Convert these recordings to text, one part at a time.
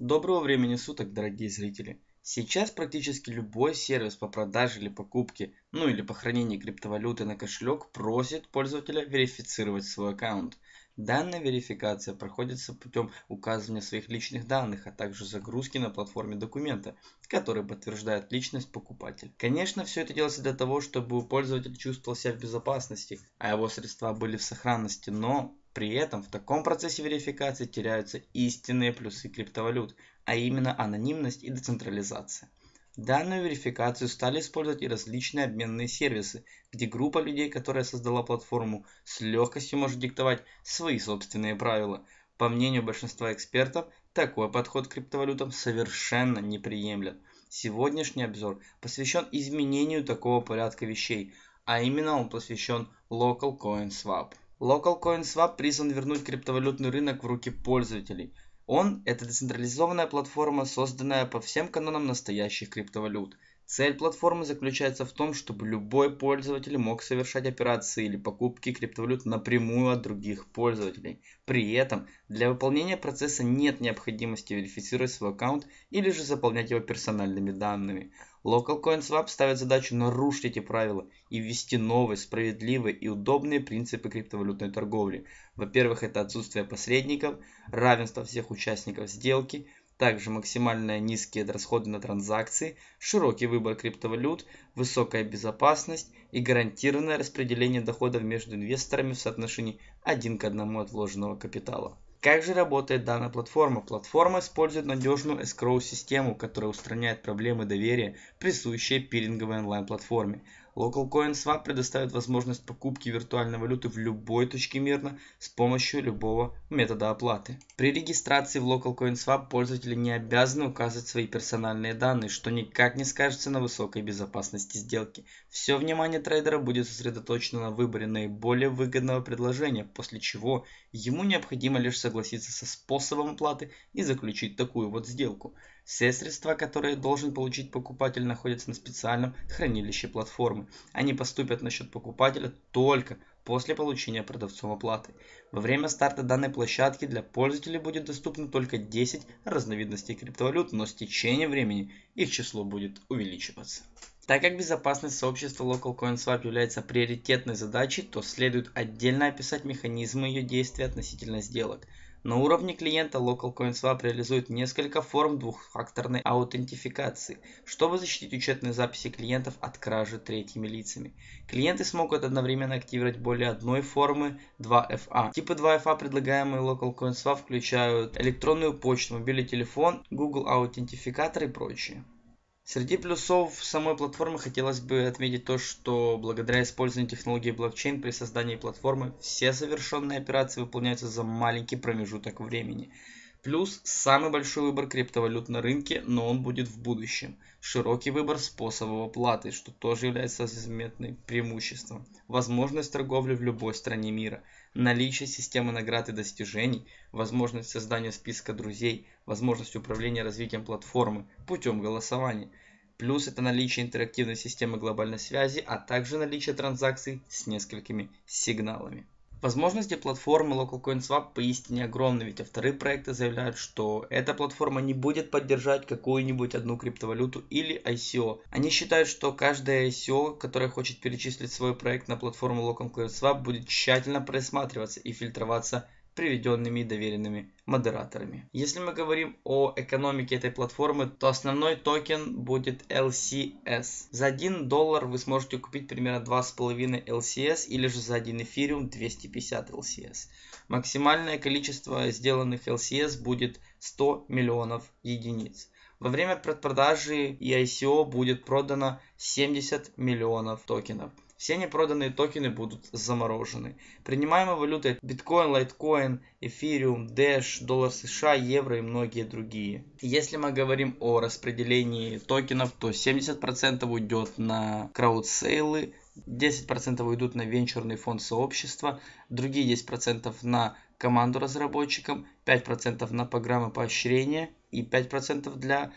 Доброго времени суток, дорогие зрители! Сейчас практически любой сервис по продаже или покупке, ну или по хранению криптовалюты на кошелек просит пользователя верифицировать свой аккаунт. Данная верификация проходится путем указывания своих личных данных, а также загрузки на платформе документа, который подтверждает личность покупателя. Конечно, все это делается для того, чтобы пользователь чувствовал себя в безопасности, а его средства были в сохранности, но при этом в таком процессе верификации теряются истинные плюсы криптовалют, а именно анонимность и децентрализация. Данную верификацию стали использовать и различные обменные сервисы, где группа людей, которая создала платформу, с легкостью может диктовать свои собственные правила. По мнению большинства экспертов, такой подход к криптовалютам совершенно неприемлем. Сегодняшний обзор посвящен изменению такого порядка вещей, а именно он посвящен Local Coin Swap. LocalCoinSwap призван вернуть криптовалютный рынок в руки пользователей. Он – это децентрализованная платформа, созданная по всем канонам настоящих криптовалют – Цель платформы заключается в том, чтобы любой пользователь мог совершать операции или покупки криптовалют напрямую от других пользователей. При этом для выполнения процесса нет необходимости верифицировать свой аккаунт или же заполнять его персональными данными. LocalCoinSwap ставит задачу нарушить эти правила и ввести новые, справедливые и удобные принципы криптовалютной торговли. Во-первых, это отсутствие посредников, равенство всех участников сделки – также максимально низкие расходы на транзакции, широкий выбор криптовалют, высокая безопасность и гарантированное распределение доходов между инвесторами в соотношении 1 к 1 вложенного капитала. Как же работает данная платформа? Платформа использует надежную escrow-систему, которая устраняет проблемы доверия, присущие пиринговой онлайн-платформе. LocalCoin Swap предоставит возможность покупки виртуальной валюты в любой точке мира с помощью любого метода оплаты. При регистрации в LocalCoin Swap пользователи не обязаны указывать свои персональные данные, что никак не скажется на высокой безопасности сделки. Все внимание трейдера будет сосредоточено на выборе наиболее выгодного предложения, после чего ему необходимо лишь согласиться со способом оплаты и заключить такую вот сделку – все средства, которые должен получить покупатель, находятся на специальном хранилище платформы. Они поступят на счет покупателя только после получения продавцом оплаты. Во время старта данной площадки для пользователей будет доступно только 10 разновидностей криптовалют, но с течением времени их число будет увеличиваться. Так как безопасность сообщества LocalCoinSwap является приоритетной задачей, то следует отдельно описать механизмы ее действия относительно сделок. На уровне клиента LocalCoinSwap реализует несколько форм двухфакторной аутентификации, чтобы защитить учетные записи клиентов от кражи третьими лицами. Клиенты смогут одновременно активировать более одной формы 2FA. А. Типы 2FA, а, предлагаемые LocalCoinSwap, включают электронную почту, мобильный телефон, Google аутентификатор и прочее. Среди плюсов самой платформы хотелось бы отметить то, что благодаря использованию технологии блокчейн при создании платформы все совершенные операции выполняются за маленький промежуток времени. Плюс самый большой выбор криптовалют на рынке, но он будет в будущем. Широкий выбор способов оплаты, что тоже является заметным преимуществом. Возможность торговли в любой стране мира – наличие системы наград и достижений, возможность создания списка друзей, возможность управления развитием платформы путем голосования. Плюс это наличие интерактивной системы глобальной связи, а также наличие транзакций с несколькими сигналами. Возможности платформы LocalCoinswap поистине огромны, ведь авторы проекта заявляют, что эта платформа не будет поддержать какую-нибудь одну криптовалюту или ICO. Они считают, что каждая ICO, которая хочет перечислить свой проект на платформу LocalCoinswap, будет тщательно просматриваться и фильтроваться приведенными и доверенными модераторами. Если мы говорим о экономике этой платформы, то основной токен будет LCS. За 1 доллар вы сможете купить примерно 2,5 LCS или же за 1 эфириум 250 LCS. Максимальное количество сделанных LCS будет 100 миллионов единиц. Во время предпродажи и ICO будет продано 70 миллионов токенов. Все непроданные токены будут заморожены. Принимаемые валюты биткоин, лайткоин, эфириум, дэш, доллар США, евро и многие другие. Если мы говорим о распределении токенов, то 70% уйдет на краудсейлы, 10% уйдут на венчурный фонд сообщества, другие 10% на команду разработчикам, 5% на программы поощрения и 5% для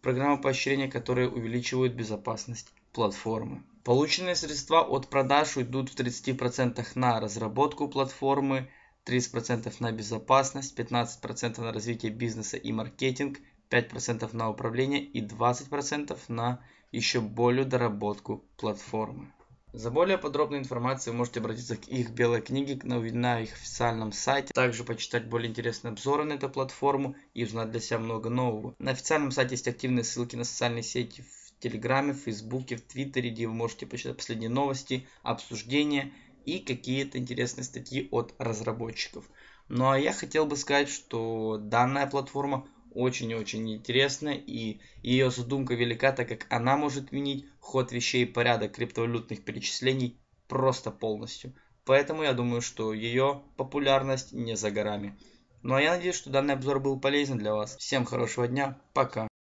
программы поощрения, которые увеличивают безопасность платформы. Полученные средства от продаж уйдут в 30% на разработку платформы, 30% на безопасность, 15% на развитие бизнеса и маркетинг, 5% на управление и 20% на еще более доработку платформы. За более подробной информацией вы можете обратиться к их белой книге, на их официальном сайте, также почитать более интересные обзоры на эту платформу и узнать для себя много нового. На официальном сайте есть активные ссылки на социальные сети Телеграме, в Фейсбуке, в Твиттере, где вы можете почитать последние новости, обсуждения и какие-то интересные статьи от разработчиков. Ну а я хотел бы сказать, что данная платформа очень-очень интересна, и ее задумка велика, так как она может менять ход вещей и порядок криптовалютных перечислений просто полностью. Поэтому я думаю, что ее популярность не за горами. Ну а я надеюсь, что данный обзор был полезен для вас. Всем хорошего дня, пока.